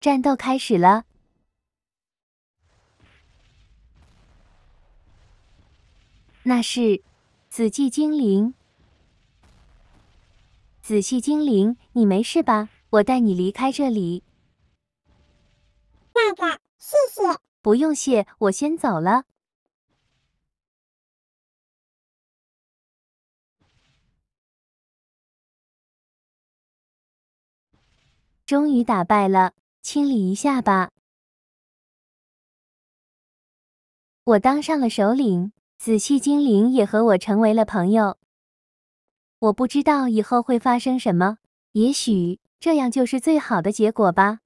战斗开始了，那是紫气精灵。紫气精灵，你没事吧？我带你离开这里。爸爸，谢谢。不用谢，我先走了。终于打败了。清理一下吧。我当上了首领，紫气精灵也和我成为了朋友。我不知道以后会发生什么，也许这样就是最好的结果吧。